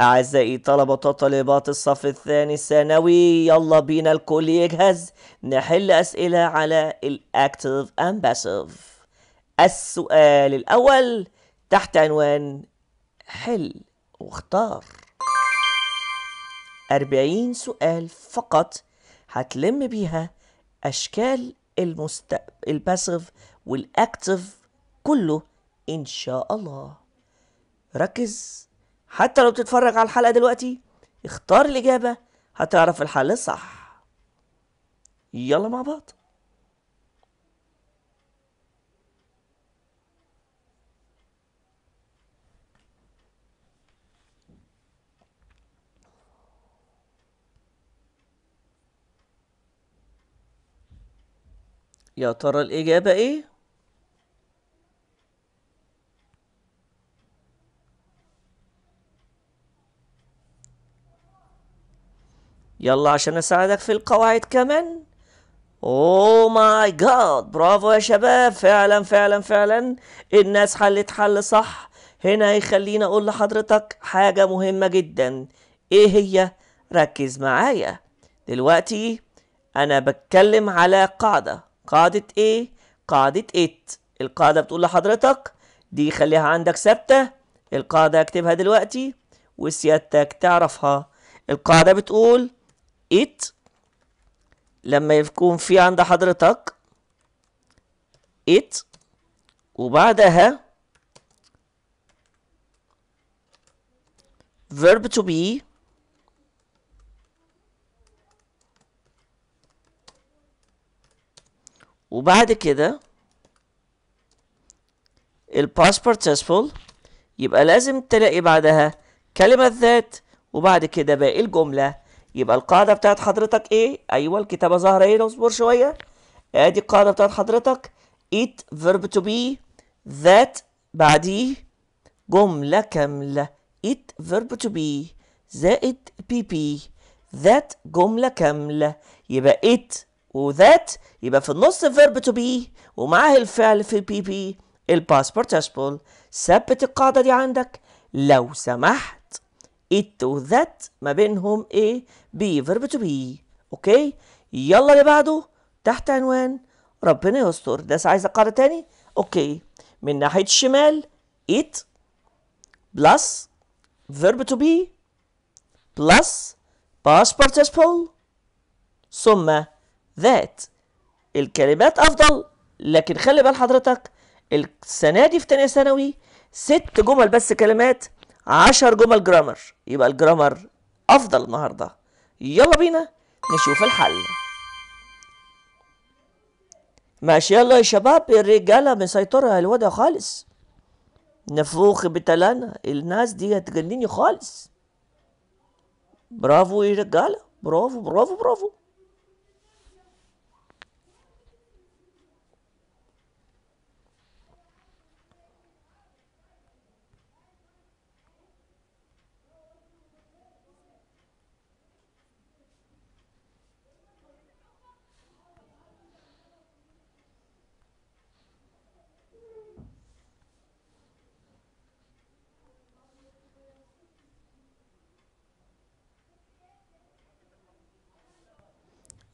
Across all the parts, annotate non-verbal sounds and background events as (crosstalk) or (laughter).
أعزائي طلبة وطالبات الصف الثاني الثانوي يلا بينا الكل يجهز نحل أسئلة على الأكتف and passive. السؤال الأول تحت عنوان حل واختار أربعين سؤال فقط هتلم بيها أشكال المست... الباسف والأكتف كله إن شاء الله ركز حتى لو بتتفرج على الحلقة دلوقتي اختار الإجابة هتعرف الحل الصح يلا مع بعض يا ترى الإجابة إيه؟ يلا عشان اساعدك في القواعد كمان اوه ماي جاد برافو يا شباب فعلا فعلا فعلا الناس حلت حل صح هنا يخليني اقول لحضرتك حاجة مهمة جدا ايه هي ركز معايا دلوقتي انا بتكلم على قاعدة قاعدة ايه قاعدة ات القاعدة بتقول لحضرتك دي خليها عندك ثابتة القاعدة اكتبها دلوقتي وسيادتك تعرفها القاعدة بتقول it لما يكون في عند حضرتك it وبعدها verb to be وبعد كده ال past participle يبقى لازم تلاقي بعدها كلمة ذات وبعد كده باقي الجملة يبقى القاعدة بتاعت حضرتك ايه ايوه الكتابة ظاهرة ايه لو اصبر شوية ادي القاعدة بتاعت حضرتك it verb to be that بعديه جملة كاملة it verb to be زائد pp that جملة كاملة يبقى it وذات يبقى في النص verb to be ومعاه الفعل في pp الباس بارتيسبل ثبت القاعدة دي عندك لو سمحت it و that ما بينهم ايه بي فيرب تو بي اوكي يلا اللي بعده تحت عنوان ربنا يستر ده عايز القاعده تاني اوكي من ناحيه الشمال ات بلس verb to be بلس past participle ثم ذات الكلمات افضل لكن خلي بال حضرتك السنه دي في تانية ثانوي ست جمل بس كلمات عشر جمل جرامر يبقى الجرامر افضل النهارده يلا بينا نشوف الحل ماشي يلا يا شباب الرجالة مسيطرة على الوضع خالص نفوخ بتلانا الناس دي هتجنني خالص برافو يا رجالة برافو برافو برافو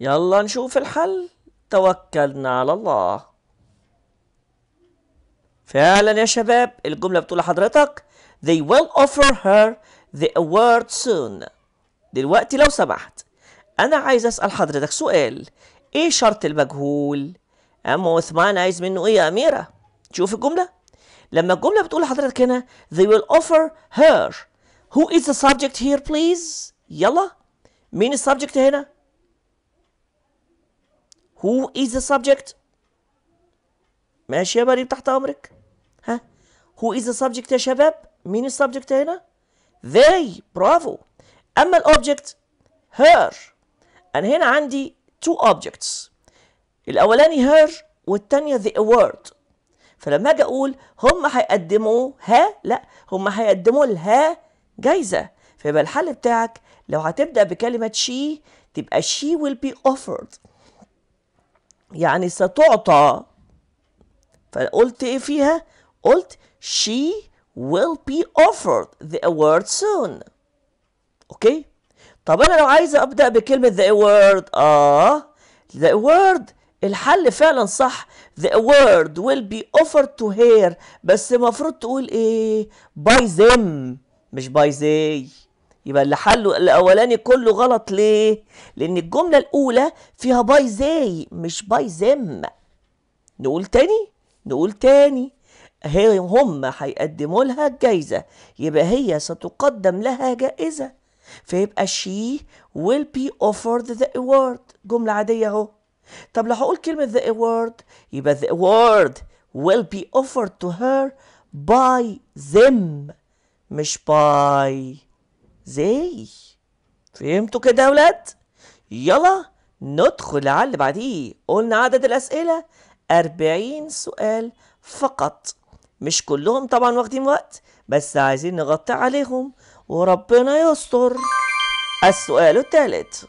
يلا نشوف الحل توكلنا على الله فعلا يا شباب الجملة بتقول لحضرتك they will offer her the award soon دلوقتي لو سمحت أنا عايز أسأل حضرتك سؤال إيه شرط المجهول؟ أما عثمان عايز منه إيه يا أميرة؟ شوف الجملة لما الجملة بتقول لحضرتك هنا they will offer her who is the subject here please؟ يلا مين السبجكت هنا؟ Who is the subject ماشي يا بريم تحت أمرك ها Who is the subject يا شباب مين السبجكت هنا they برافو أما الأوبجكت her أنا هنا عندي two objects الأولاني her والثانيه the award فلما أجي أقول هم هيقدموا ها لا هم هيقدموا لها جايزة فيبقى الحل بتاعك لو هتبدأ بكلمة she تبقى she will be offered يعني ستعطى فقلت ايه فيها قلت she will be offered the award soon اوكي طب انا لو عايزه ابدا بكلمه the award اه the award الحل فعلا صح the award will be offered to her بس المفروض تقول ايه by them مش by they يبقى اللي حله الاولاني كله غلط ليه لان الجمله الاولى فيها باي زي مش باي زم نقول تاني نقول تاني هي هم هيقدموا لها الجايزة يبقى هي ستقدم لها جائزة فيبقى she will be offered the award جملة عادية اهو طب لو هقول كلمة the award يبقى the award will be offered to her by them مش by زي فهمتوا كده يا ولاد يلا ندخل على اللي بعديه قلنا عدد الأسئلة أربعين سؤال فقط مش كلهم طبعا واخدين وقت بس عايزين نغطي عليهم وربنا يستر السؤال الثالث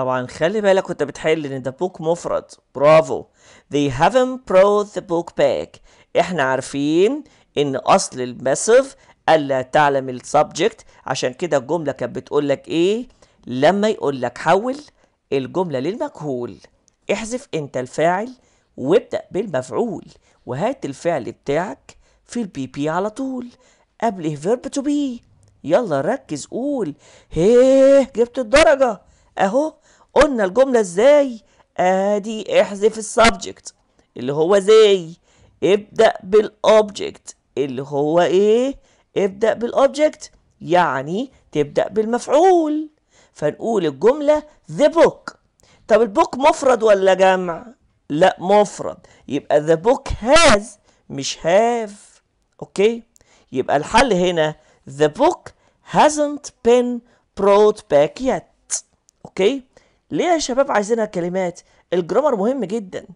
طبعا خلي بالك وانت بتحل ان ده بوك مفرد برافو they haven't brought the book back احنا عارفين ان اصل الماسيف الا تعلم السبجكت عشان كده الجمله كانت بتقول لك ايه لما يقول لك حول الجمله للمجهول احذف انت الفاعل وابدا بالمفعول وهات الفعل بتاعك في البي بي على طول قبل فيرب تو بي يلا ركز قول هيه جبت الدرجه اهو قلنا الجملة ازاي ادي احذف السبجكت اللي هو زي ابدأ بالاوبجكت اللي هو ايه ابدأ بالاوبجكت يعني تبدأ بالمفعول فنقول الجملة the book طب البوك مفرد ولا جمع لا مفرد يبقى the book has مش have اوكي يبقى الحل هنا the book hasn't been brought back yet اوكي ليه يا شباب عايزينها كلمات الجرامر مهم جدا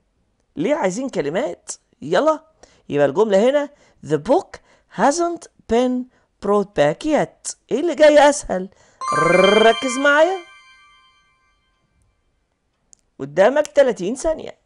ليه عايزين كلمات يلا يبقى الجملة هنا the book hasn't been brought back yet ايه اللي جاي اسهل ركز معايا قدامك 30 ثانية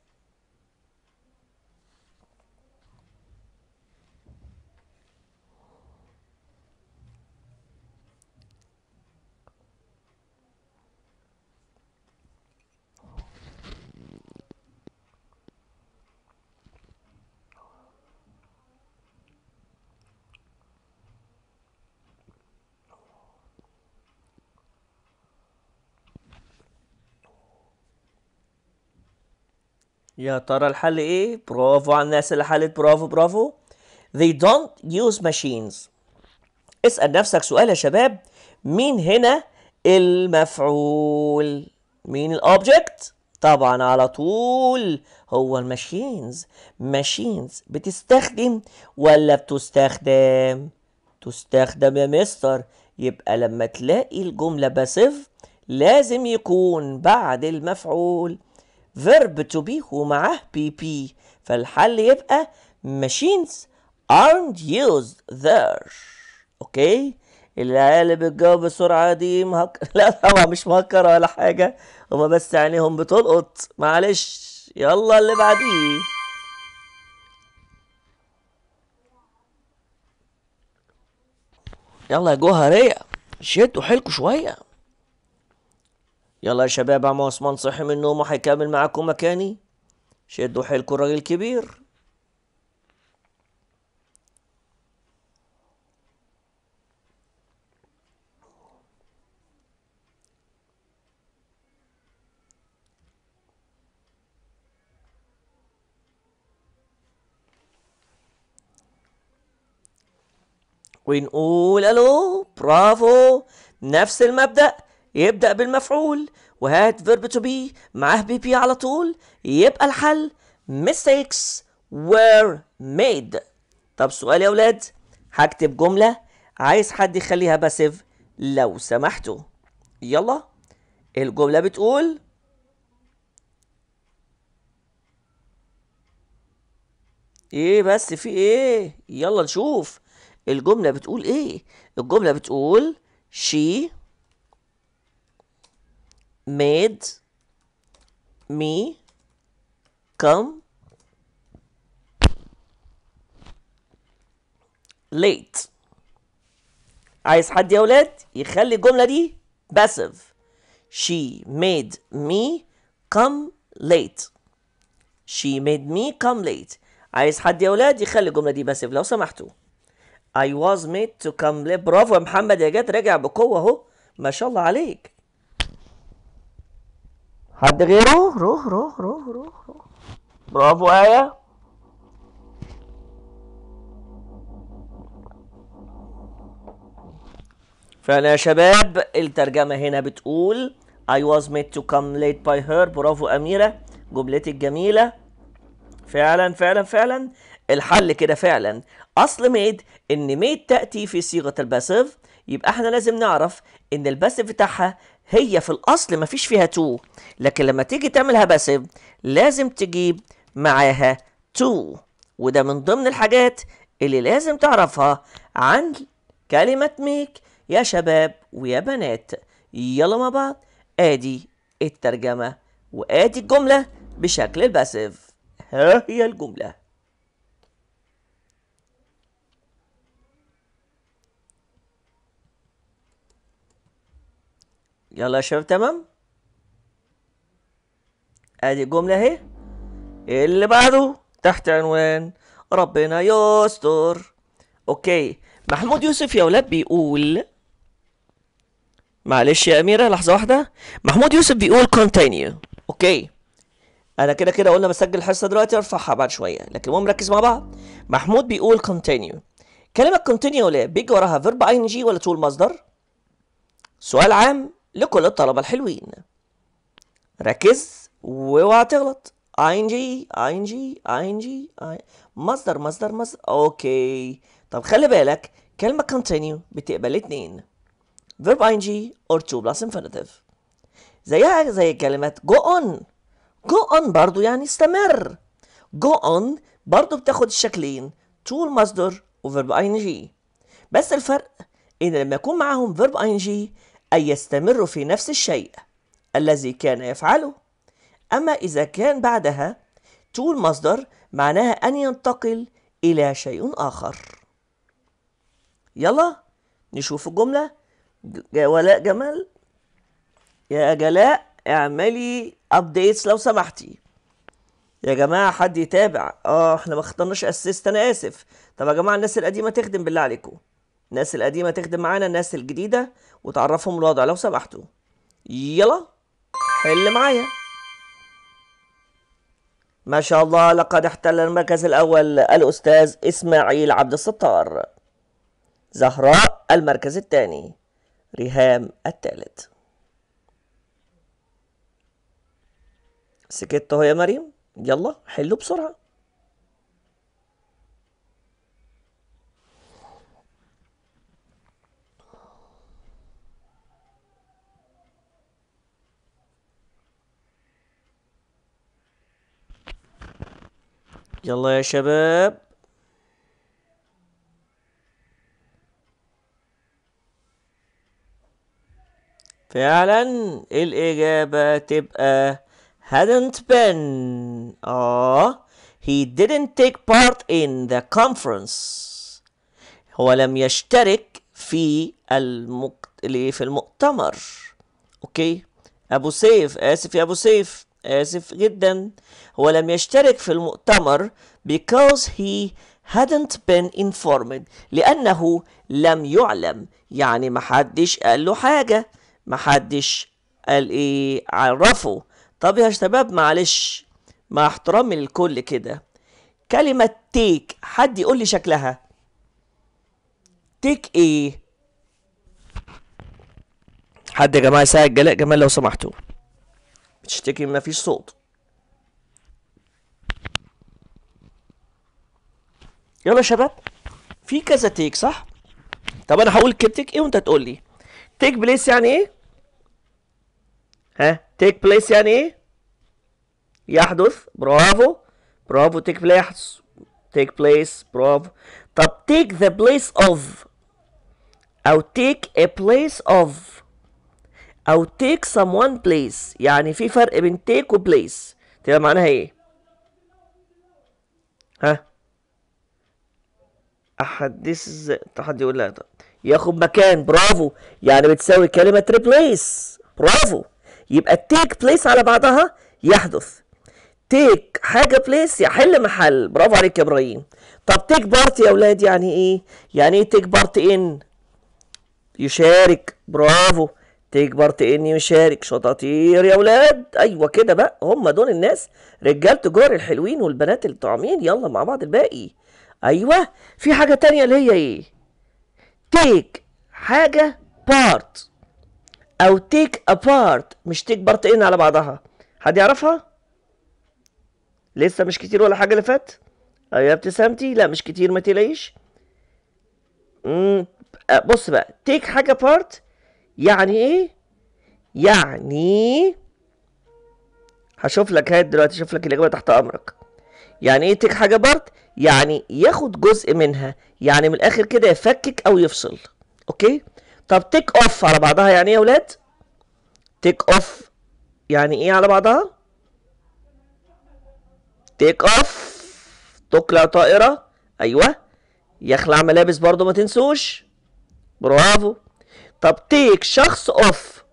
يا ترى الحل ايه برافو على الناس اللي حلت برافو برافو they don't use machines اسأل نفسك سؤال يا شباب مين هنا المفعول مين الاوبجكت طبعا على طول هو الماشينز ماشينز بتستخدم ولا بتستخدم تستخدم يا مستر يبقى لما تلاقي الجملة باسيف لازم يكون بعد المفعول verb to be ومعاه بي فالحل يبقى machines aren't used there اوكي العيال اللي بتجاوب بسرعه دي مهك... (laughs) لا طبعا مش مهكره ولا حاجه هما بس عينيهم بتلقط معلش يلا اللي بعديه يلا يا جوهريه شدوا حيلكوا شويه يلا يا شباب عم عثمان صحي من النوم وهيكمل معاكم مكاني شدوا حيلكم راجل كبير ونقول الو برافو نفس المبدأ يبدأ بالمفعول وهات فيرب تو بي معاه بي بي على طول يبقى الحل mistakes were made طب سؤال يا ولاد هكتب جملة عايز حد يخليها باسيف لو سمحتوا يلا الجملة بتقول ايه بس في ايه يلا نشوف الجملة بتقول ايه الجملة بتقول she made me come late عايز حد يا ولاد يخلي الجملة دي passive she made me come late she made me come late عايز حد يا ولاد يخلي الجملة دي passive لو سمحتوا I was made to come late برافو يا محمد يا جد راجع بقوة اهو ما شاء الله عليك حد غيره روح روح روح روح روح برافو آية فعلا يا شباب الترجمة هنا بتقول I was made to come late by her برافو أميرة جملتي الجميلة فعلا فعلا فعلا الحل كده فعلا أصل ميد إن ميد تأتي في صيغة الباسيف يبقى احنا لازم نعرف إن الباسيف بتاعها هي في الاصل ما فيش فيها تو لكن لما تيجي تعملها باسيف لازم تجيب معاها تو وده من ضمن الحاجات اللي لازم تعرفها عن كلمة ميك يا شباب ويا بنات يلا مع بعض ادي الترجمة وادي الجملة بشكل الباسيف ها هي الجملة يلا يا شباب تمام ادي الجملة اهي اللي بعده تحت عنوان ربنا يستر اوكي محمود يوسف يا ولاد بيقول معلش يا اميره لحظه واحده محمود يوسف بيقول كونتينيو اوكي انا كده كده قلنا بسجل الحصه دلوقتي ارفعها بعد شويه لكن المهم ركز مع بعض محمود بيقول كونتينيو كلمه كونتينيو ليه بيجي وراها فيرب اي ان جي ولا تول مصدر سؤال عام لكل الطلبة الحلوين ركز واوعى تغلط ING ING ING مصدر مصدر مصدر أوكي طب خلي بالك كلمة continue بتقبل اتنين verb ing or to plus infinitive زيها زي كلمة go on go on برضو يعني استمر go on برضو بتاخد الشكلين مصدر المصدر verb ing بس الفرق ان لما يكون معاهم verb ing أن يستمر في نفس الشيء الذي كان يفعله أما إذا كان بعدها تول مصدر معناها أن ينتقل إلى شيء آخر يلا نشوف الجملة ولاء جمال يا جلاء اعملي ابديتس لو سمحتي يا جماعة حد يتابع اه احنا ما اخترناش اسيست انا اسف طب يا جماعة الناس القديمة تخدم بالله عليكم الناس القديمة تخدم معانا الناس الجديدة وتعرفهم الوضع لو سمحتوا يلا حل معايا ما شاء الله لقد احتل المركز الأول الأستاذ إسماعيل عبد الستار زهراء المركز الثاني ريهام الثالث سكت اهو يا مريم يلا حلوا بسرعة يلا يا شباب فعلا الإجابة تبقى hadn't been آه he didn't take part in the conference هو لم يشترك في المك... في المؤتمر اوكي ابو سيف اسف يا ابو سيف آسف جدا هو لم يشترك في المؤتمر because he hadn't been informed لأنه لم يعلم يعني محدش قال له حاجة محدش قال إيه عرفه طب يا شباب معلش مع احترامي للكل كده كلمة تيك حد يقول لي شكلها تيك ايه حد يا جماعة يساعد جلاء جمال لو سمحتوا تشتكي ما فيش صوت يلا شباب في كذا تيك صح طب انا هقول كبتك ايه وانت تقول لي تيك بليس يعني ايه ها تيك بليس يعني ايه يحدث برافو برافو تيك بليس تيك بليس برافو طب تيك ذا بليس اوف او تيك ا بليس اوف أو take someone place يعني في فرق بين take و place تبقى معناها إيه؟ ها؟ أحدث إزاي؟ حد يقول لها ياخد مكان برافو يعني بتساوي كلمة replace برافو يبقى take place على بعضها يحدث تيك حاجة بليس يحل محل برافو عليك يا ابراهيم طب تيك بارت يا اولاد يعني ايه يعني ايه تيك بارت ان يشارك برافو تكبر تاني وشارك شطاطير يا ولاد ايوه كده بقى هم دول الناس رجال تجار الحلوين والبنات الطعمين يلا مع بعض الباقي ايوه في حاجه تانية اللي هي ايه تيك حاجه بارت او تيك ابارت مش تيك بارتين على بعضها حد يعرفها لسه مش كتير ولا حاجه اللي فات ايوه ابتسامتي لا مش كتير ما تلاقيش بص بقى تيك حاجه بارت يعني ايه يعني هشوف لك هات دلوقتي شوف لك الاجابه تحت امرك يعني ايه تك حاجه بارت يعني ياخد جزء منها يعني من الاخر كده يفكك او يفصل اوكي طب تيك اوف على بعضها يعني ايه يا ولاد تيك اوف يعني ايه على بعضها تيك اوف تقلع طائره ايوه يخلع ملابس برضو ما تنسوش برافو طب تيك شخص اوف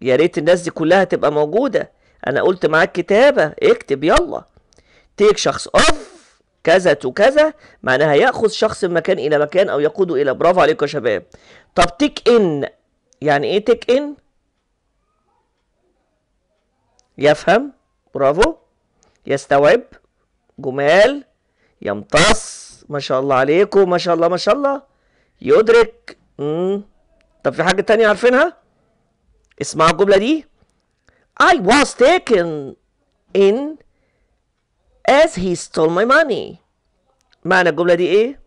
يا ريت الناس دي كلها تبقى موجودة انا قلت معاك كتابة اكتب يلا تيك شخص اوف كذا تو كذا معناها ياخذ شخص من مكان الى مكان او يقوده الى برافو عليكم يا شباب طب تيك ان يعني ايه تيك ان يفهم برافو يستوعب جمال يمتص ما شاء الله عليكم ما شاء الله ما شاء الله يدرك طب في حاجه تانية عارفينها اسمعوا الجمله دي I was taken in as he stole my money معنى الجمله دي ايه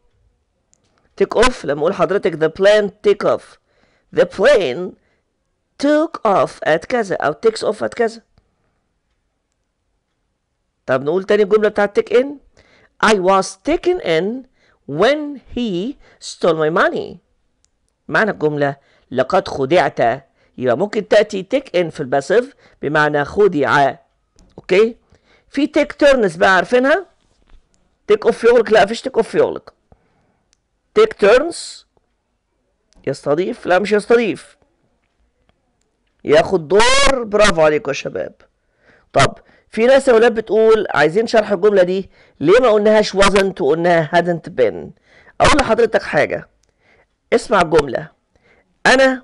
take off لما اقول حضرتك the plane take off the plane took off at كذا او takes off at كذا طب نقول تاني الجمله بتاعت take in I was taken in when he stole my money معنى الجملة لقد خدعت يبقى ممكن تأتي تيك إن في الباسيف بمعنى خدع أوكي في تيك تيرنز بقى عارفينها تيك أوف يغلق لا مفيش تيك أوف يغلق تيك تيرنز يستضيف لا مش يستضيف ياخد دور برافو عليكم يا شباب طب في ناس يا ولاد بتقول عايزين شرح الجملة دي ليه ما قلناهاش wasn't وقلناها hadn't been أقول لحضرتك حاجة اسمع الجملة أنا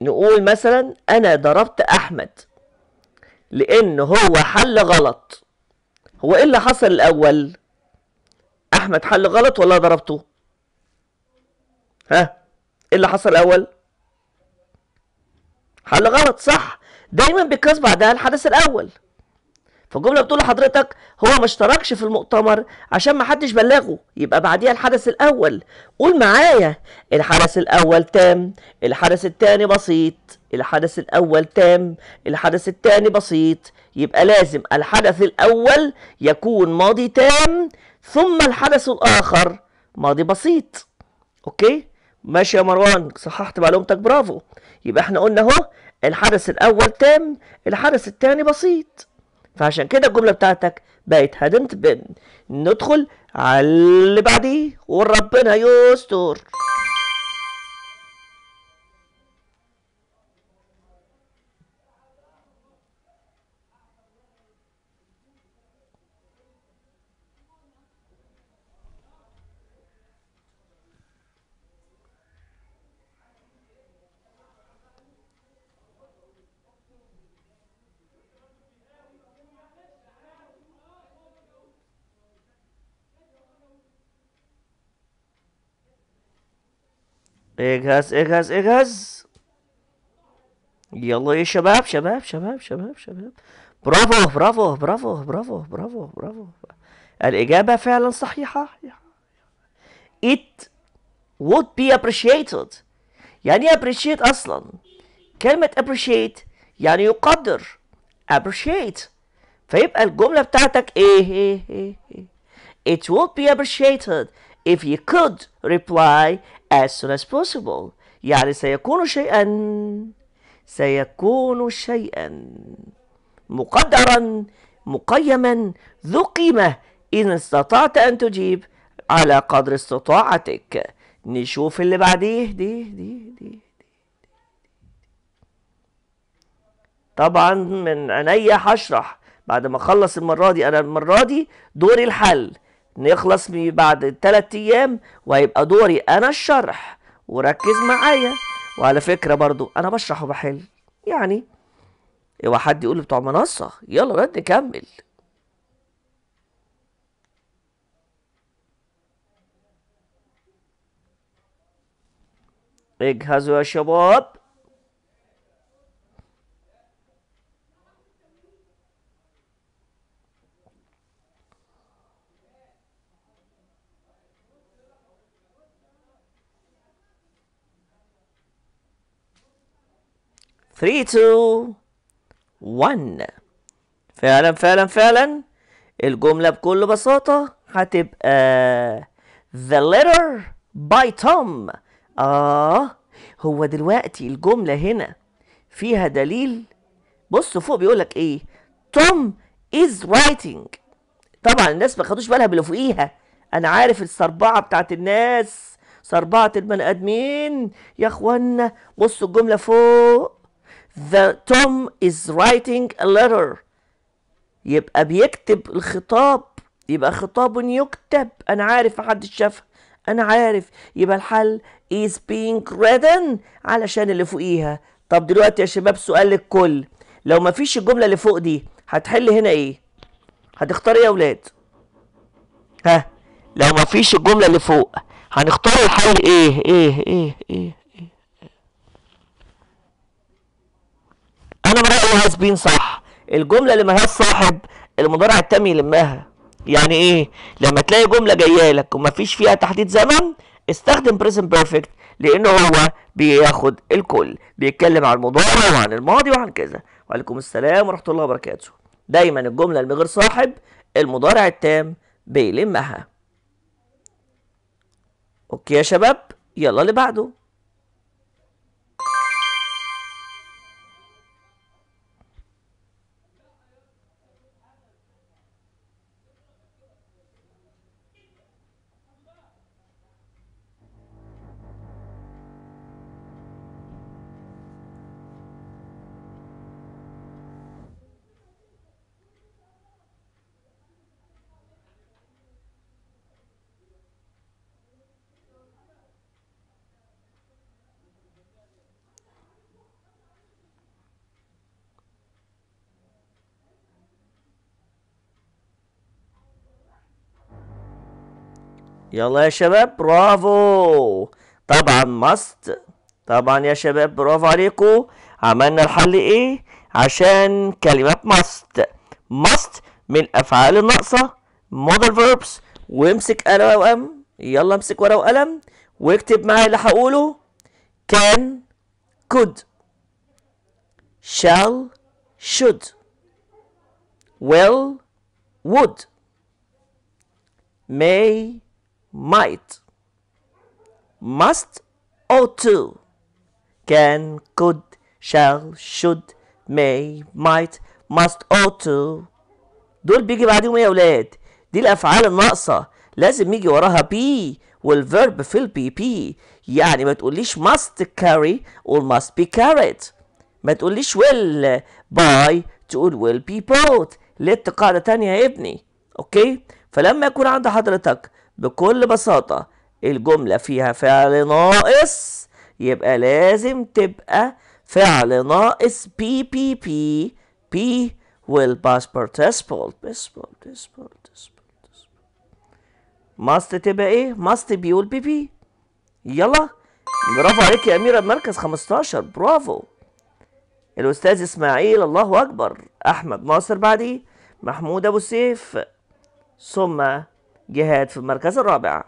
نقول مثلا أنا ضربت أحمد لأن هو حل غلط هو إيه اللي حصل الأول؟ أحمد حل غلط ولا ضربته؟ ها؟ إيه اللي حصل الأول؟ حل غلط صح دايما بيكاس بعدها الحدث الأول فالجمله بتقول لحضرتك هو ما اشتركش في المؤتمر عشان ما حدش بلغه يبقى بعديها الحدث الاول قول معايا الحدث الاول تام الحدث الثاني بسيط الحدث الاول تام الحدث الثاني بسيط يبقى لازم الحدث الاول يكون ماضي تام ثم الحدث الاخر ماضي بسيط اوكي ماشي يا مروان صححت معلومتك برافو يبقى احنا قلنا اهو الحدث الاول تام الحدث الثاني بسيط فعشان كده الجمله بتاعتك بقت هدمت بن ندخل على اللي بعديه وربنا يستر اجهز اجهز اجهز يلا يا شباب شباب شباب شباب شباب برافو برافو برافو برافو برافو برافو الإجابة فعلا صحيحة It would be appreciated يعني appreciate أصلا كلمة appreciate يعني يقدر appreciate فيبقى الجملة بتاعتك إيه إيه إيه, إيه. It would be appreciated if you could reply as soon as possible يعني سيكون شيئا سيكون شيئا مقدرا مقيما ذو قيمة إن استطعت أن تجيب على قدر استطاعتك نشوف اللي بعديه دي دي دي طبعا من عينيا هشرح بعد ما اخلص المرة دي أنا المرة دي دوري الحل نخلص بعد تلات ايام وهيبقى دوري انا الشرح وركز معايا وعلى فكره برضو انا بشرح وبحل يعني اوعى حد يقول بتوع منصه يلا رد نكمل اجهزوا يا شباب 3 2 1 فعلا فعلا فعلا الجملة بكل بساطة هتبقى The letter by Tom آه هو دلوقتي الجملة هنا فيها دليل بص فوق بيقولك ايه توم is writing طبعا الناس ما خدوش بالها باللي فوقيها انا عارف الصربعه بتاعت الناس صربعه البني ادمين يا اخوانا بصوا الجمله فوق the Tom is writing a letter يبقى بيكتب الخطاب يبقى خطاب يكتب أنا عارف محدش شافها أنا عارف يبقى الحل is being written علشان اللي فوقيها طب دلوقتي يا شباب سؤال للكل لو مفيش الجملة اللي فوق دي هتحل هنا إيه؟ هتختار إيه يا أولاد؟ ها لو مفيش الجملة اللي فوق هنختار الحل إيه إيه إيه إيه انا برايي بين صح الجمله اللي ملهاش صاحب المضارع التامي يلمها يعني ايه لما تلاقي جمله جايه لك ومفيش فيها تحديد زمن استخدم بريزنت بيرفكت لان هو بياخد الكل بيتكلم عن المضارع وعن الماضي وعن كذا وعليكم السلام ورحمه الله وبركاته دايما الجمله اللي غير صاحب المضارع التام بيلمها اوكي يا شباب يلا اللي بعده يلا يا شباب برافو طبعا must طبعا يا شباب برافو عليكم عملنا الحل ايه عشان كلمة must must من الافعال الناقصة مودل فيربس وامسك قلم وقلم يلا امسك ورقة وقلم واكتب معايا اللي هقوله كان كود شال شود will وود may might must or to can could shall should may might must or to دول بيجي بعديهم ايه يا ولاد دي الافعال الناقصه لازم يجي وراها بي والفيرب في البي بي يعني ما تقوليش must carry or must be carried ما تقوليش will buy تقول will be bought ليه قاعدة تانية يا ابني اوكي فلما يكون عند حضرتك بكل بساطة الجملة فيها فعل ناقص يبقى لازم تبقى فعل ناقص بي بي بي بي والباسبورت اسبولت اسبولت اسبولت اسبولت ماست تبقى ايه؟ ماست بي والبي بي يلا برافو عليك يا أميرة مركز 15 برافو الأستاذ إسماعيل الله أكبر أحمد ناصر بعدي محمود أبو سيف ثم جهاد في المركز الرابع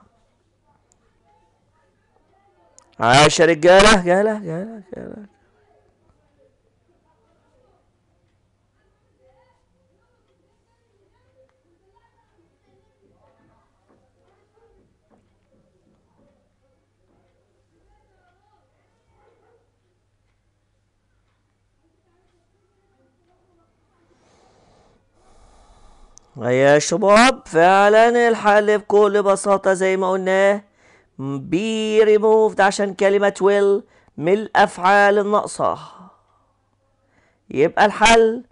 عاش رجالة جالة جالة جالة يا شباب فعلا الحل بكل بساطة زي ما قلناه بي ريموفد عشان كلمة will من الأفعال الناقصة يبقى الحل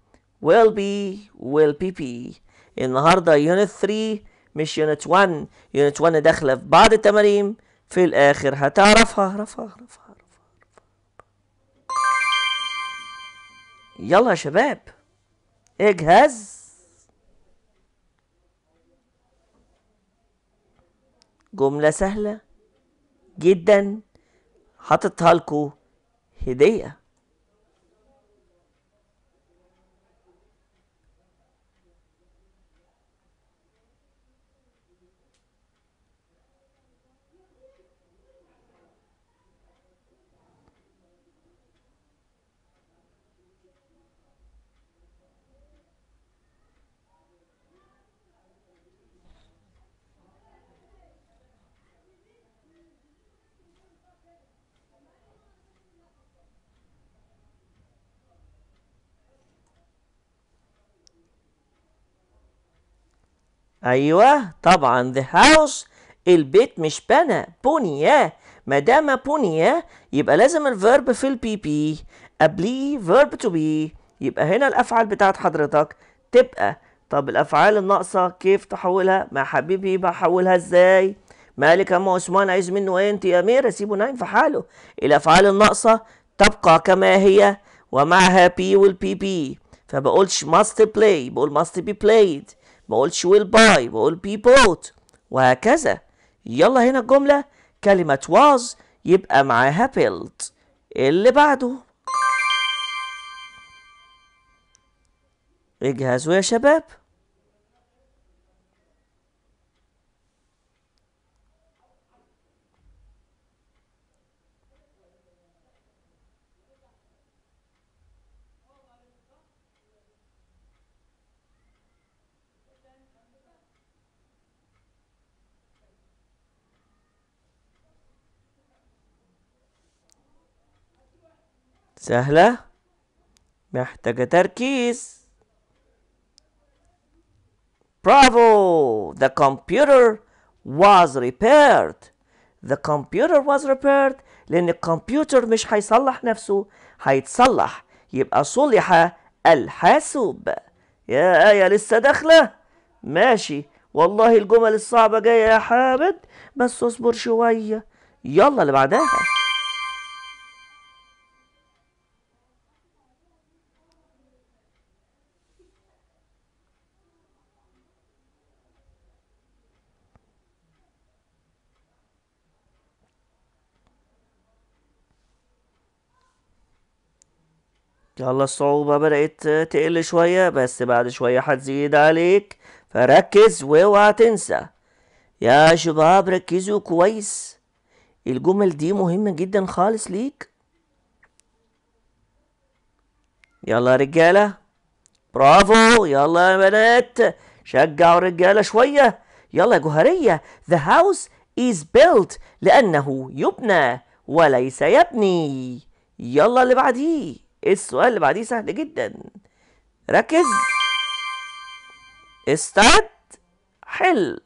will be will be بي النهاردة يونت 3 مش يونت 1 يونت 1 داخلة في بعض التمارين في الآخر هتعرفها هعرفها هعرفها يلا يا شباب اجهز جملة سهلة جدا حاططها لكم هدية ايوه طبعا the house البيت مش بنى بني ما دام بني يبقى لازم الفيرب في البي بي قبليه فيرب تو بي يبقى هنا الافعال بتاعت حضرتك تبقى طب الافعال الناقصه كيف تحولها مع حبيبي بحولها ازاي مالك اما عثمان عايز منه ايه انت يا امير سيبه نايم في حاله الافعال الناقصه تبقى كما هي ومعها بي والبي بي فبقولش must play بقول must be played بقولش will buy بقول بي بوت وهكذا يلا هنا الجملة كلمة was يبقى معاها built اللي بعده اجهزوا يا شباب سهلة محتاجة تركيز برافو the computer was repaired the computer was repaired لأن الكمبيوتر مش هيصلح نفسه هيتصلح يبقى صلح الحاسوب يا آية لسه داخلة ماشي والله الجمل الصعبة جاية يا حامد بس اصبر شوية يلا اللي بعدها يلا الصعوبة بدأت تقل شوية بس بعد شوية هتزيد عليك فركز واوعى تنسى يا شباب ركزوا كويس الجمل دي مهمة جدا خالص ليك يلا يا رجالة برافو يلا يا بنات شجعوا الرجالة شوية يلا يا جوهرية The house is built لأنه يبنى وليس يبني يلا اللي بعديه السؤال اللي بعديه سهل جدا ركز استعد حل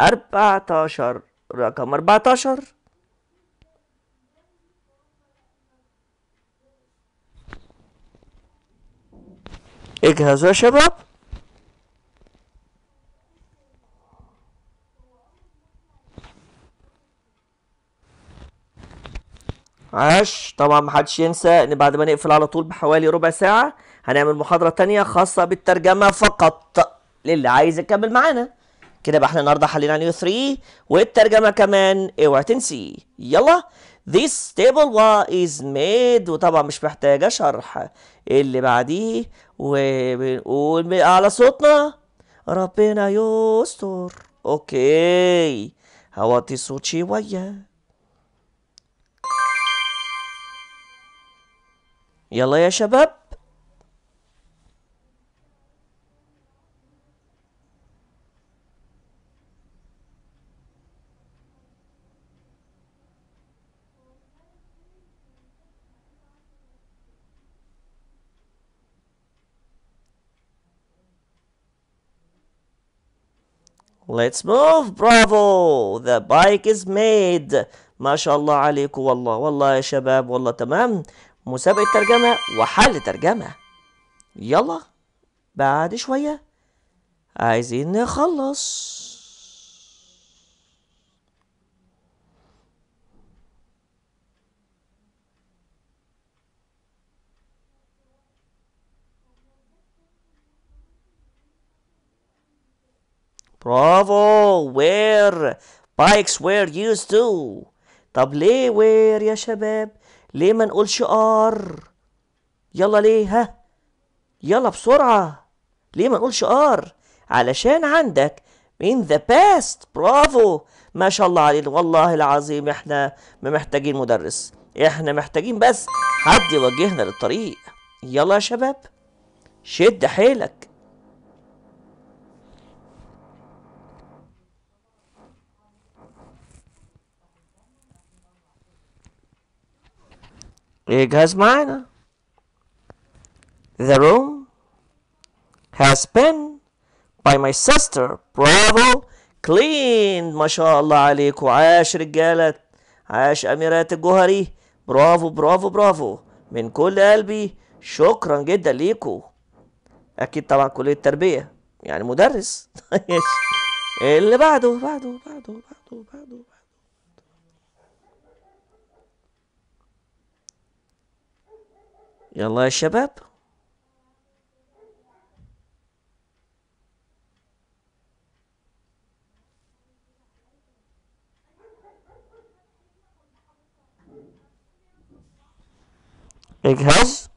أربعتاشر رقم أربعتاشر اجهزوا يا شباب عاش طبعا محدش ينسى ان بعد ما نقفل على طول بحوالي ربع ساعة هنعمل محاضرة تانية خاصة بالترجمة فقط للي عايز يكمل معانا كده بقى احنا النهارده حلينا نيو 3 والترجمة كمان اوعى تنسي يلا This table is made وطبعا مش محتاجة شرح اللي بعديه وبنقول على صوتنا ربنا يستر اوكي هوطي الصوت شوية يلا يا شباب Let's move bravo The bike is made ما شاء الله عليكم والله والله يا شباب والله تمام مسابقة ترجمة وحل ترجمة يلا بعد شوية عايزين نخلص برافو where bikes were used to طب ليه where يا شباب ليه ما نقولش ار يلا ليه ها يلا بسرعة ليه ما نقولش ار علشان عندك in the past برافو ما شاء الله عليك والله العظيم احنا ما محتاجين مدرس احنا محتاجين بس حد يوجهنا للطريق يلا يا شباب شد حيلك يجهز معانا The room has been by my sister برافو clean ما شاء الله عليك عاش رجالة عاش أميرات الجوهري برافو برافو برافو من كل قلبي شكرا جدا ليكو أكيد طبعا كلية التربية يعني مدرس اللي بعده بعده بعده بعده بعده يلا يا شباب اجهز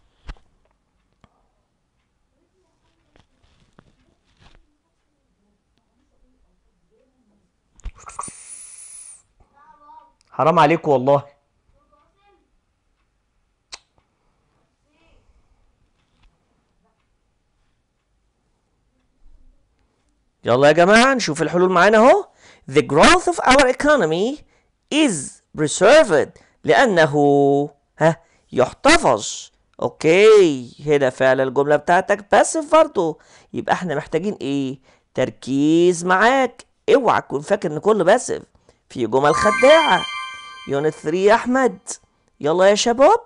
حرام عليكم والله يلا يا جماعة نشوف الحلول معانا اهو The growth of our economy is preserved لأنه ها يحتفظ اوكي هنا فعلا الجملة بتاعتك بس برضه يبقى احنا محتاجين ايه تركيز معاك اوعى تكون فاكر ان كله باسف في جمل خداعة يونت 3 يا احمد يلا يا شباب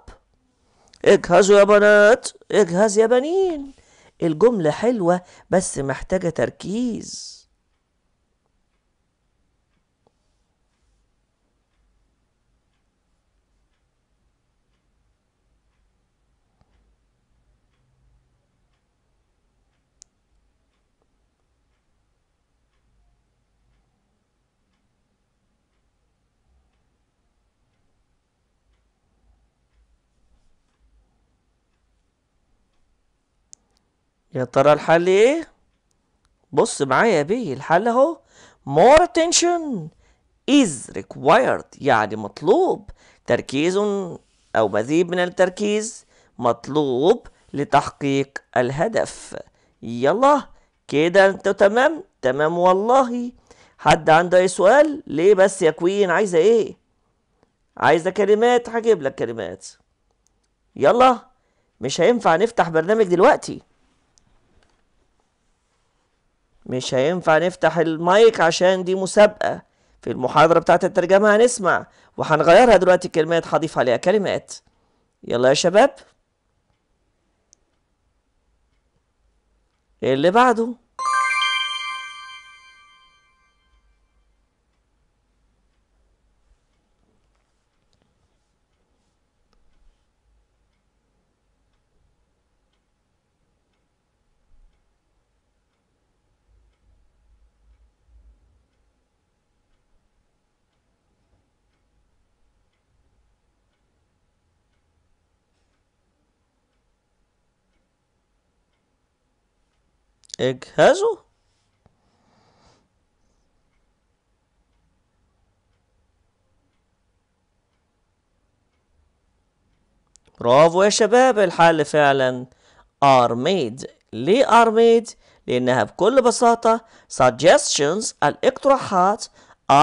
اجهزوا يا بنات اجهز يا بنين الجملة حلوة بس محتاجة تركيز يا ترى الحل ايه بص معايا يا بيه الحل اهو more attention is required يعني مطلوب تركيز او مزيد من التركيز مطلوب لتحقيق الهدف يلا كده انت تمام تمام والله حد عنده اي سؤال ليه بس يا كوين عايزه ايه عايزه كلمات هجيب لك كلمات يلا مش هينفع نفتح برنامج دلوقتي مش هينفع نفتح المايك عشان دي مسابقة في المحاضرة بتاعة الترجمة هنسمع وهنغيرها دلوقتي كلمات هضيف عليها كلمات يلا يا شباب اللي بعده اجهزوا برافو يا شباب الحل فعلا are made ليه are made؟ لأنها بكل بساطة suggestions الاقتراحات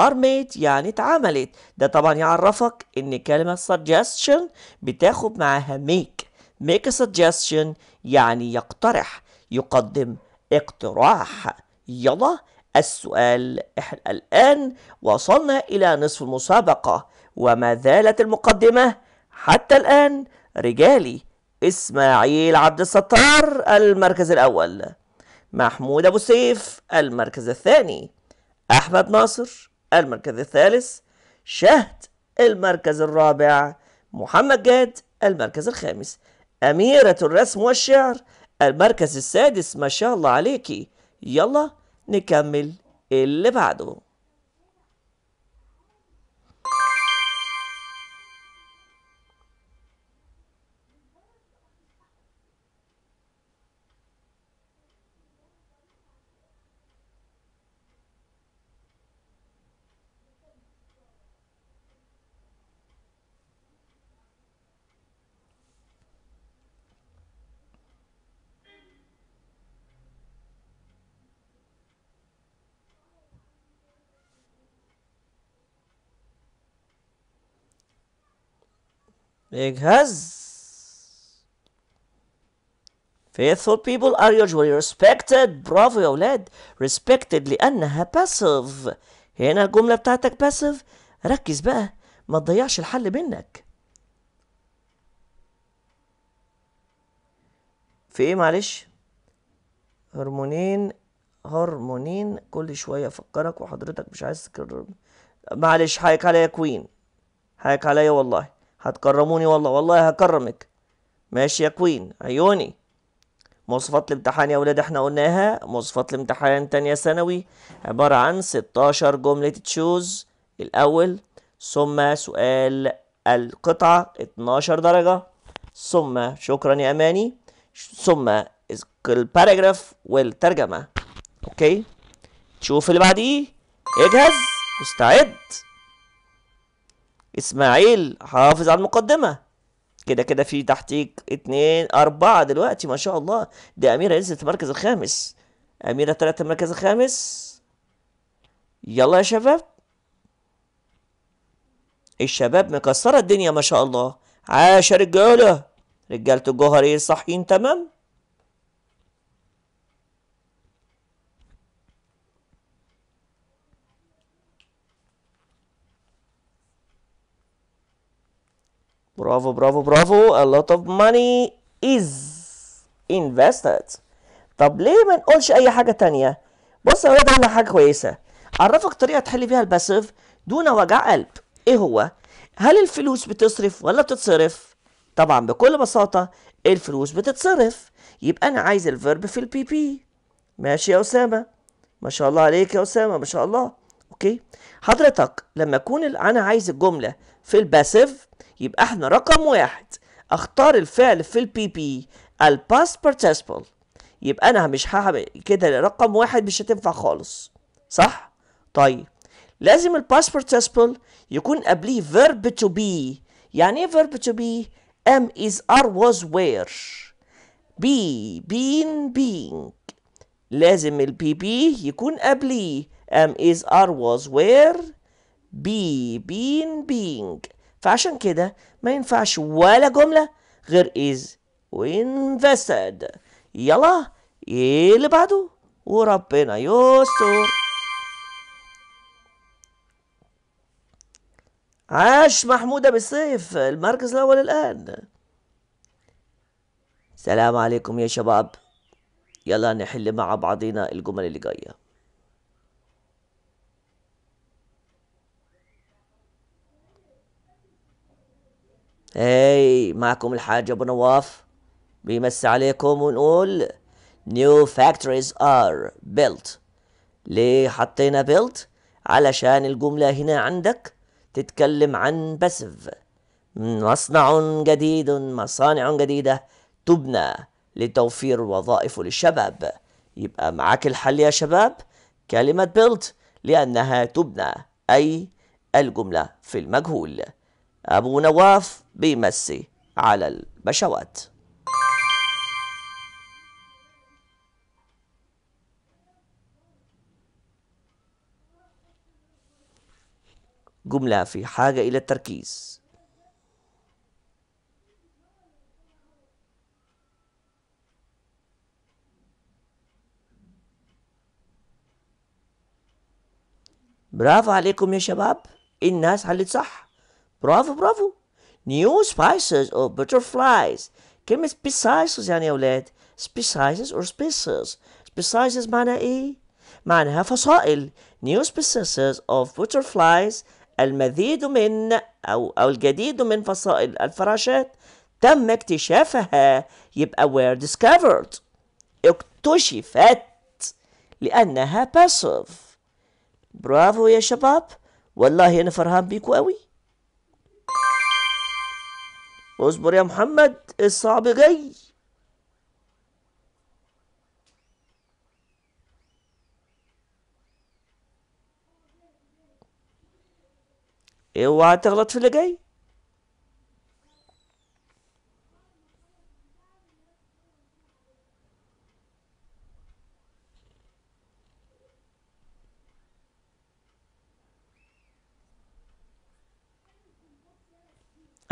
are made يعني اتعملت ده طبعا يعرفك ان كلمة suggestion بتاخد معاها make make a suggestion يعني يقترح يقدم اقتراح يلا السؤال احنا الآن وصلنا إلى نصف المسابقة وما زالت المقدمة حتى الآن رجالي إسماعيل عبد الستار المركز الأول محمود أبو سيف المركز الثاني أحمد ناصر المركز الثالث شهد المركز الرابع محمد جاد المركز الخامس أميرة الرسم والشعر المركز السادس ما شاء الله عليكي يلا نكمل اللي بعده اجهز Faithful people are usually respected برافو يا ولاد respected لأنها passive هنا الجملة بتاعتك passive ركز بقى ما تضيعش الحل منك في ايه معلش هرمونين هرمونين كل شوية أفكرك وحضرتك مش عايز تكرر معلش حقك عليا كوين حقك عليا والله هتكرموني والله والله هكرمك ماشي يا كوين عيوني مواصفات الامتحان يا ولاد احنا قلناها مواصفات الامتحان تانية ثانوي عبارة عن 16 جملة تشوز الأول ثم سؤال القطعة 12 درجة ثم شكرا يا أماني ثم الباراجراف والترجمة اوكي تشوف اللي بعديه اجهز واستعد اسماعيل حافظ على المقدمة كده كده في تحتيك اتنين أربعة دلوقتي ما شاء الله دي أميرة نزلت المركز الخامس أميرة طلعت المركز الخامس يلا يا شباب الشباب مكسرة الدنيا ما شاء الله عاش رجالة رجالة الجوهرية صاحيين تمام برافو برافو برافو a lot of money is invested طب ليه ما نقولش اي حاجه تانية بص يا ولاد حاجه كويسه عرفك طريقه تحل بيها الباسيف دون وجع قلب ايه هو هل الفلوس بتصرف ولا بتتصرف طبعا بكل بساطه الفلوس بتتصرف يبقى انا عايز الفيرب في البي بي ماشي يا اسامه ما شاء الله عليك يا اسامه ما شاء الله اوكي حضرتك لما اكون انا عايز الجمله في الباسيف يبقى احنا رقم واحد اختار الفعل في البي بي الباست participle يبقى انا مش هعمل كده رقم واحد مش هتنفع خالص صح طيب لازم الباست participle يكون قبليه verb to be يعني ايه verb to be ام is are was were بي بين بينج لازم البي بي يكون قبليه ام is are was were بي بين بينج فعشان كده ما ينفعش ولا جملة غير is وinvested يلا ايه اللي بعده وربنا يستر عاش محمودة الصيف المركز الأول الآن سلام عليكم يا شباب يلا نحل مع بعضنا الجمل اللي جايه هاي معكم الحاج ابو نواف بيمس عليكم ونقول new factories are built ليه حطينا built علشان الجملة هنا عندك تتكلم عن بسف مصنع جديد مصانع جديدة تبنى لتوفير وظائف للشباب يبقى معاك الحل يا شباب كلمة built لأنها تبنى أي الجملة في المجهول أبو نواف بيمسي على البشوات جملة في حاجة إلى التركيز برافو عليكم يا شباب الناس حلت صح برافو برافو new spices بيتر butterflies كلمة species يعني يا أولاد species or species species معنى إيه؟ معناها فصائل new species of butterflies المزيد من أو أو الجديد من فصائل الفراشات تم اكتشافها يبقى وير ديسكفرد اكتشفت لأنها passive برافو يا شباب والله أنا فرحان بيكو قوي واصبر يا محمد الصعب جاي اوعى تغلط في اللي جاي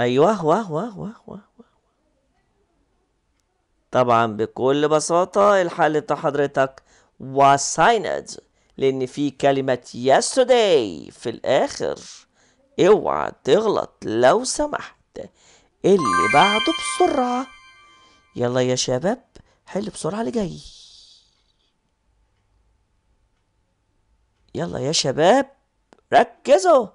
أيوه واه أيوه، واه أيوه، واه أيوه، واه طبعا بكل بساطة الحل بتاع حضرتك was signed لأن في كلمة yesterday في الآخر اوعى تغلط لو سمحت اللي بعده بسرعة يلا يا شباب حل بسرعة اللي جاي يلا يا شباب ركزوا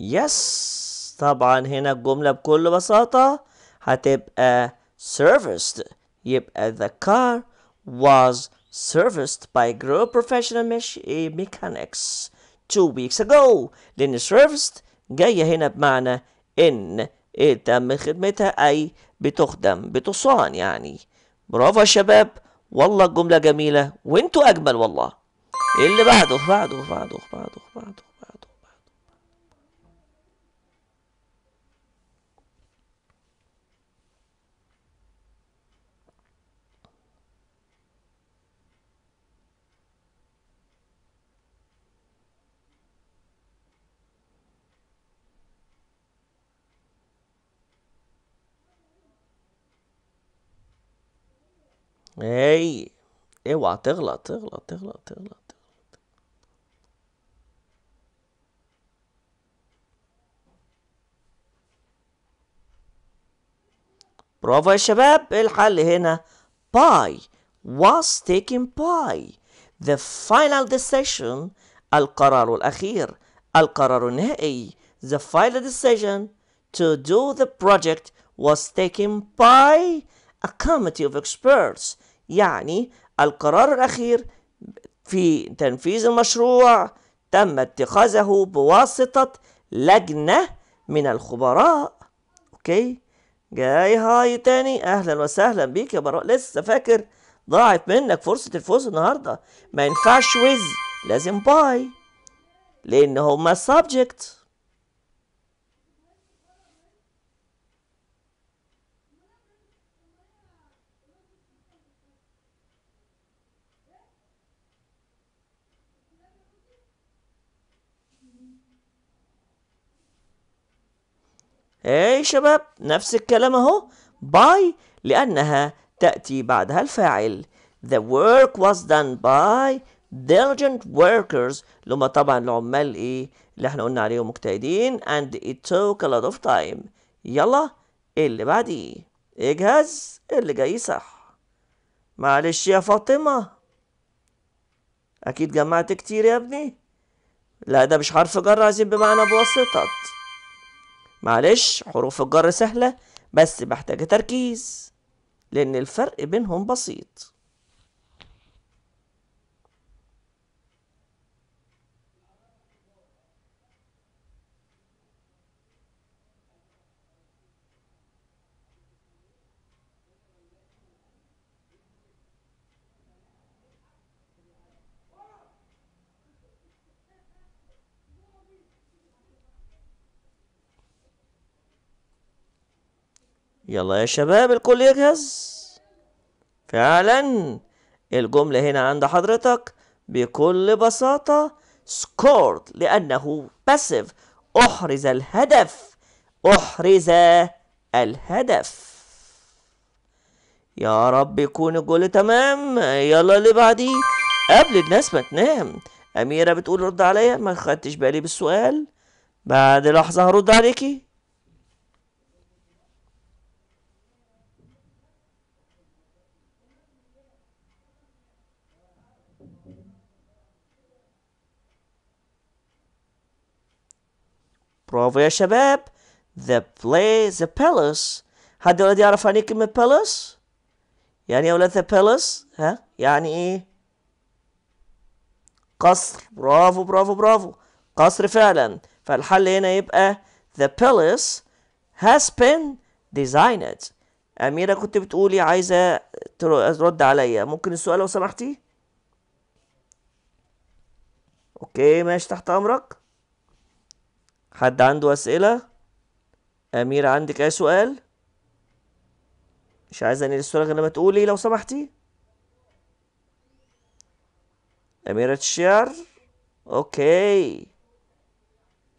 يس طبعا هنا الجملة بكل بساطة هتبقى serviced يبقى the car was serviced by of Professional eh, Mechanics two weeks ago لأن serviced جاية هنا بمعنى إن إيه تم خدمتها أي بتخدم بتصان يعني برافو يا شباب والله الجملة جميلة وانتوا أجمل والله اللي بعده بعده بعده بعده بعده اي اوعى تغلط تغلط تغلط تغلط برافو يا شباب الحل هنا باي was taken by the final decision القرار الأخير القرار النهائي the final decision to do the project was taken by a committee of experts يعني القرار الأخير في تنفيذ المشروع تم اتخاذه بواسطة لجنة من الخبراء أوكي جاي هاي تاني أهلا وسهلا بيك يا براء لسه فاكر ضاعت منك فرصة الفوز النهاردة ما ينفعش ويز لازم باي لأن هما subject اي شباب نفس الكلام اهو by لأنها تأتي بعدها الفاعل The work was done by diligent workers اللي طبعا العمال ايه اللي احنا قلنا عليهم مجتهدين and it took a lot of time يلا اللي بعديه اجهز اللي جاي صح معلش يا فاطمة اكيد جمعت كتير يا ابني لا ده مش حرف جر عايزين بمعنى بواسطة معلش حروف الجر سهلة بس محتاجة تركيز لأن الفرق بينهم بسيط يلا يا شباب الكل يجهز فعلا الجملة هنا عند حضرتك بكل بساطة سكورد لأنه باسيف أحرز الهدف أحرز الهدف يا رب يكون الجول تمام يلا اللي بعديه قبل الناس ما تنام أميرة بتقول رد عليا ما خدتش بالي بالسؤال بعد لحظة هرد عليكي برافو يا شباب ذا بلاي the palace حد ولد يعرف يعني إيه كلمة palace يعني يا إيه ولاد the palace ها يعني ايه قصر برافو برافو برافو قصر فعلا فالحل هنا يبقى the palace has been designed أميرة كنت بتقولي عايزة ترد عليا ممكن السؤال لو سمحتي أوكي ماشي تحت أمرك حد عنده أسئلة أميرة عندك أي سؤال مش عايز أنقل السؤال غير لما تقولي لو سمحتي أميرة الشعر أوكي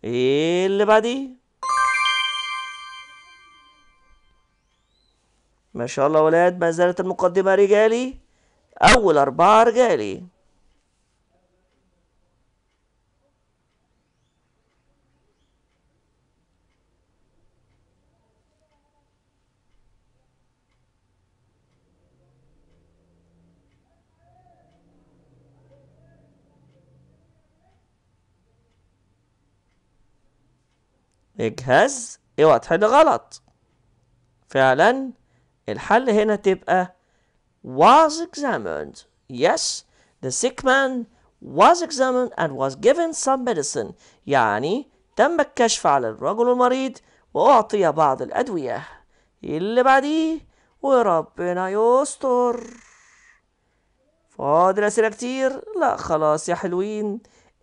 إيه اللي بعديه ما شاء الله ولاد ما زالت المقدمة رجالي أول أربعة رجالي اجهز اوعى تحل غلط فعلا الحل هنا تبقى was examined yes the sick man was examined and was given some medicine يعني تم الكشف على الرجل المريض وأعطي بعض الأدوية اللي بعديه وربنا يستر فاضل أسئلة كتير لا خلاص يا حلوين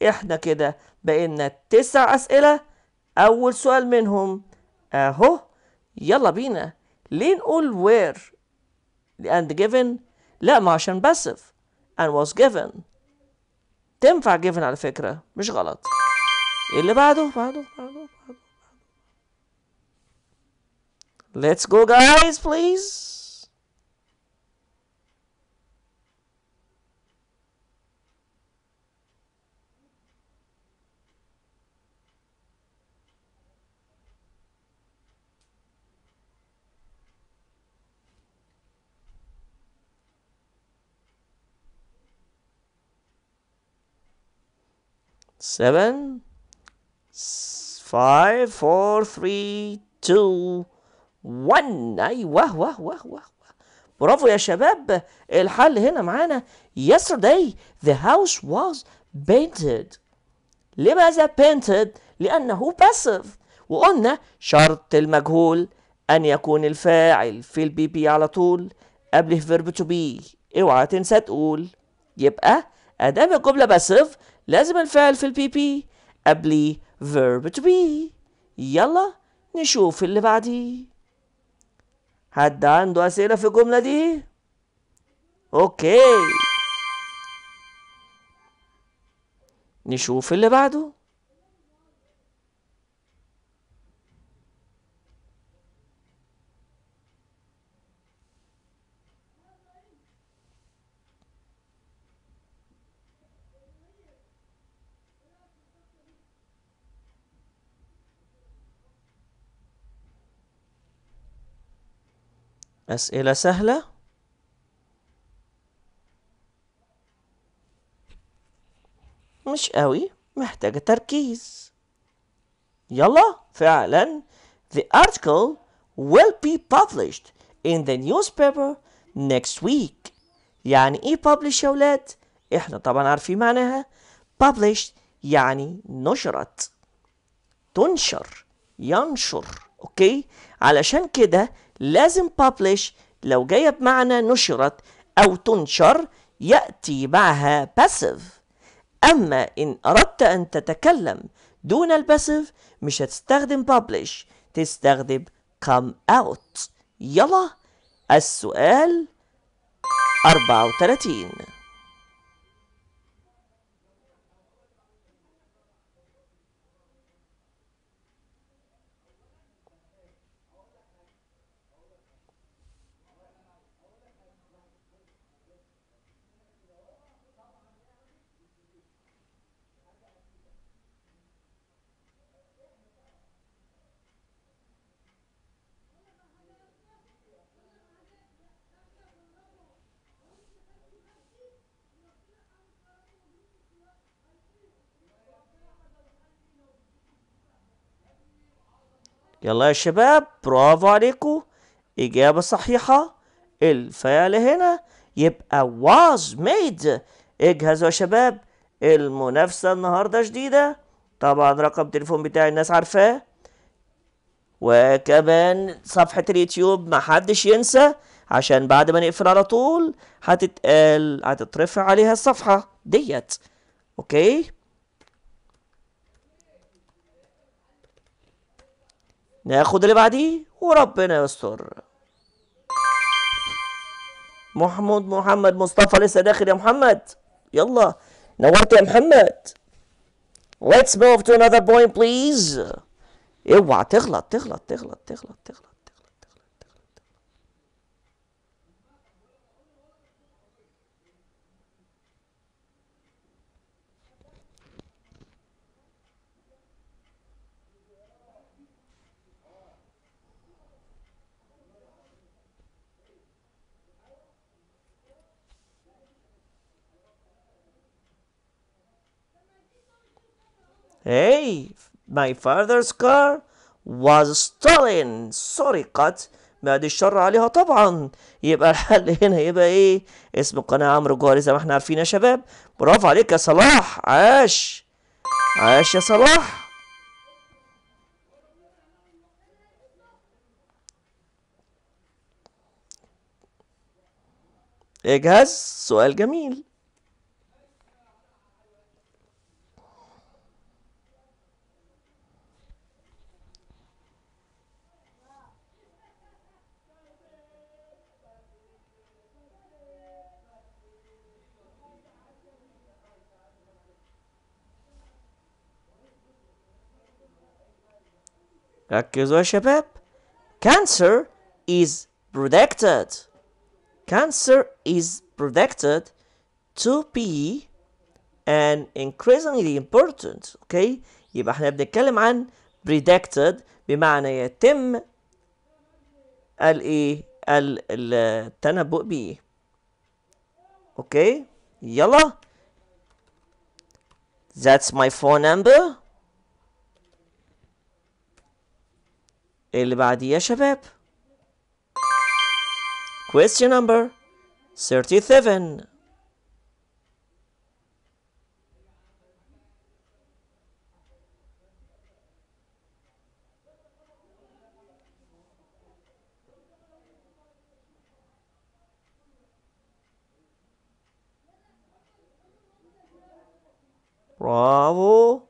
احنا كده بقينا تسع أسئلة أول سؤال منهم أهو يلا بينا ليه نقول where and given لا ما عشان بسف and was given تنفع given على فكرة مش غلط اللي بعده بعده بعده بعده Let's go guys please seven, five, four, three, two, one أيوه واه واه واه برافو يا شباب الحل هنا معانا yesterday the house was painted لماذا painted لأنه passive وقلنا شرط المجهول أن يكون الفاعل في البي بي على طول قبل فيرب تو بي اوعى تنسى تقول يبقى أدام الجملة passive لازم الفعل في البي بي قبليه verb to be يلا نشوف اللي بعديه حد عنده أسئلة في الجملة دي؟ أوكي نشوف اللي بعده أسئلة سهلة مش قوي محتاجة تركيز يلا فعلا The article will be published in the newspaper next week يعني ايه publish يا ولاد؟ احنا طبعا عارفين معناها published يعني نشرت تنشر ينشر اوكي علشان كده لازم publish لو جاية بمعنى نشرت أو تنشر يأتي معها passive أما إن أردت أن تتكلم دون الباسيف مش هتستخدم publish تستخدم come out يلا السؤال 34 يلا يا شباب برافو عليكم إجابة صحيحة الفعل هنا يبقى was made اجهزوا يا شباب المنافسة النهاردة شديدة طبعا رقم تليفون بتاعي الناس عارفاه وكمان صفحة اليوتيوب محدش ينسى عشان بعد ما نقفل على طول هتتقال هتترفع عليها الصفحة ديت اوكي ناخد اللي بعديه وربنا يستر محمود محمد مصطفى لسه داخل يا محمد يلا نورت يا محمد Let's move to another point please اوعى تغلط تغلط تغلط تغلط تغلط Hey, my father's car was stolen سرقت بعد الشر عليها طبعا يبقى الحل هنا يبقى ايه اسم القناة عمرو جوهري زي ما احنا عارفين يا شباب برافو عليك يا صلاح عاش عاش يا صلاح اجهز سؤال جميل ركزوا يا شباب cancer is predicted cancer is predicted to be an increasingly important okay يبقى احنا بنتكلم عن predicted بمعنى يتم الايه التنبؤ بيه اوكي يلا that's my phone number اللي بعديه يا شباب question number 37 برافو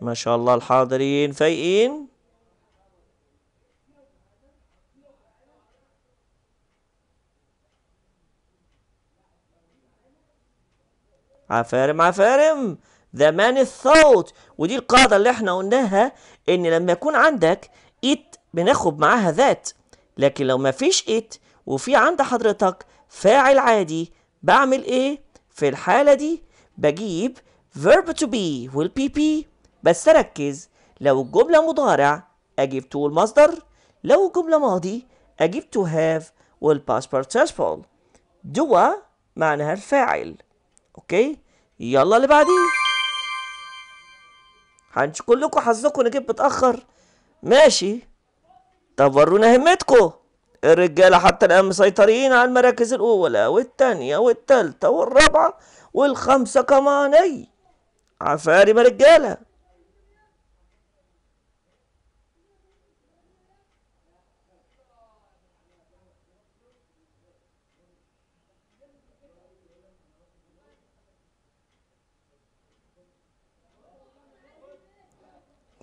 ما شاء الله الحاضرين فايقين عفارم عفارم ذا man thought ودي القاعدة اللي احنا قلناها ان لما يكون عندك ات بناخد معاها ذات لكن لو ما فيش ات وفي عند حضرتك فاعل عادي بعمل ايه في الحالة دي بجيب verb to be والبي بي بس ركز لو الجملة مضارع اجيب to المصدر لو الجملة ماضي اجيب to have والpast participle دوا معناها الفاعل اوكي يلا اللي بعديه هنشوف كلكم حظكم نجيب متأخر ماشي طب ورونا همتكم الرجالة حتى الآن مسيطرين على المراكز الأولى والتانية والتالتة والرابعة والخامسة كمان أي ما رجالة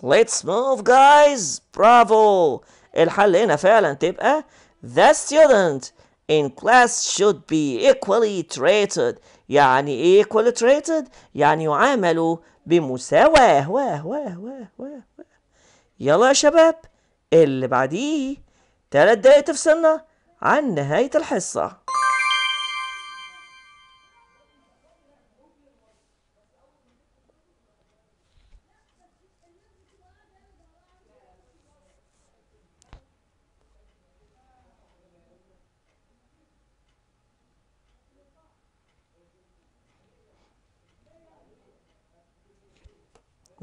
Let's move guys Bravo الحل هنا فعلا تبقى The student in class should be equally treated يعني ايه equally treated؟ يعني يعاملوا بمساواة واه واه واه واه يلا يا شباب اللي بعديه تلات دقايق تفصلنا عن نهاية الحصة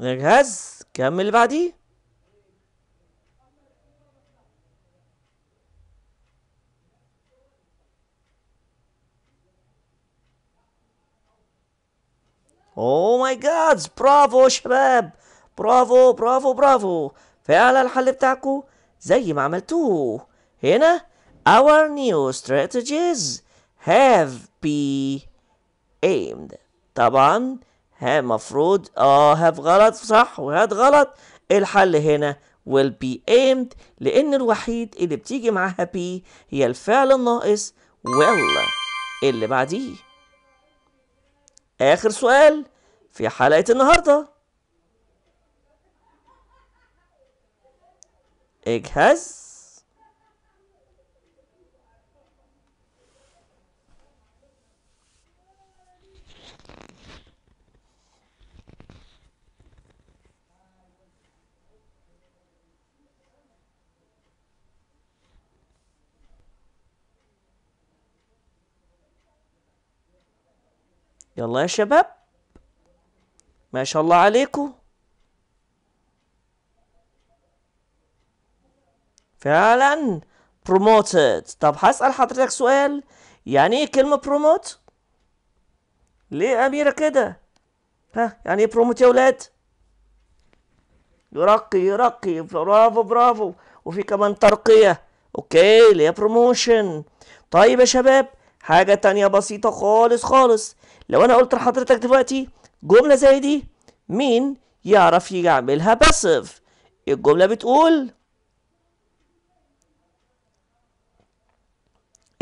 نجهز كمل اللي بعديه اوه ماي جاد برافو شباب برافو برافو برافو فعلا الحل بتاعكو زي ما عملتوه هنا our new strategies have been aimed طبعا ها مفروض اه هاف غلط صح وهات غلط الحل هنا will be aimed لأن الوحيد اللي بتيجي معاها بي هي الفعل الناقص will اللي بعديه آخر سؤال في حلقة النهاردة اجهز يلا يا شباب ما شاء الله عليكم فعلا بروموتد طب هسأل حضرتك سؤال يعني ايه كلمة بروموت؟ ليه أميرة كده ها يعني ايه بروموت يا ولاد يرقي يرقي برافو برافو وفي كمان ترقية اوكي ليه بروموشن طيب يا شباب حاجة تانية بسيطة خالص خالص لو انا قلت لحضرتك دلوقتي جمله زي دي مين يعرف يعملها باسيف الجمله بتقول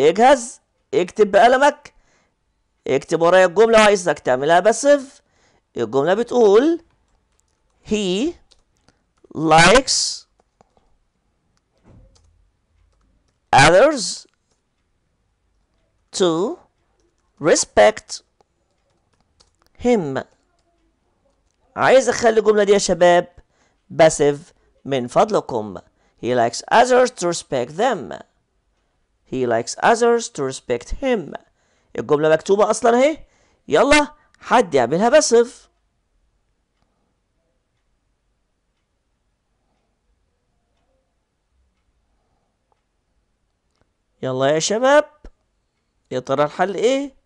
اجهز اكتب بقلمك اكتب ورايا الجمله عايزك تعملها باسيف الجمله بتقول he likes others to respect همة عايز اخلي الجملة دي يا شباب باسيف من فضلكم He likes others to respect them He likes others to respect him الجملة مكتوبة أصلا أهي يلا حد يعملها باسيف يلا يا شباب يا ترى الحل ايه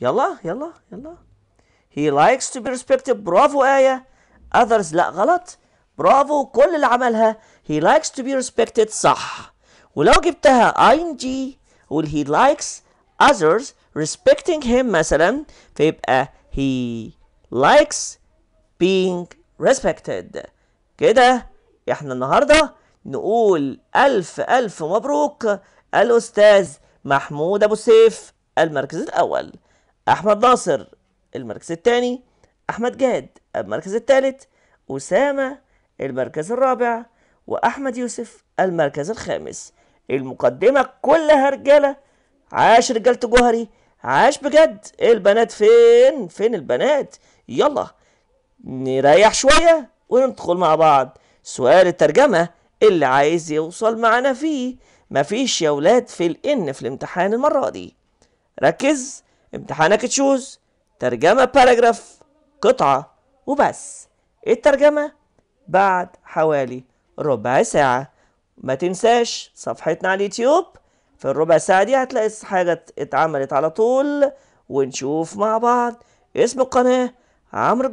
يلا يلا يلا he likes to be respected برافو آية others لا غلط برافو كل اللي عملها he likes to be respected صح ولو جبتها ing قول he likes others respecting him مثلا فيبقى he likes being respected كده احنا النهارده نقول ألف ألف مبروك الأستاذ محمود أبو سيف المركز الأول أحمد ناصر المركز الثاني أحمد جاد المركز الثالث أسامة المركز الرابع وأحمد يوسف المركز الخامس المقدمة كلها رجالة عاش رجالة جوهري عاش بجد البنات فين فين البنات يلا نريح شوية وندخل مع بعض سؤال الترجمة اللي عايز يوصل معانا فيه مفيش يا ولاد في الإن في الامتحان المرة دي ركز امتحانك تشوز ترجمة باراجراف قطعة وبس الترجمة بعد حوالي ربع ساعة ما تنساش صفحتنا على اليوتيوب في الربع ساعة دي هتلاقي حاجة اتعملت على طول ونشوف مع بعض اسم القناة عمرو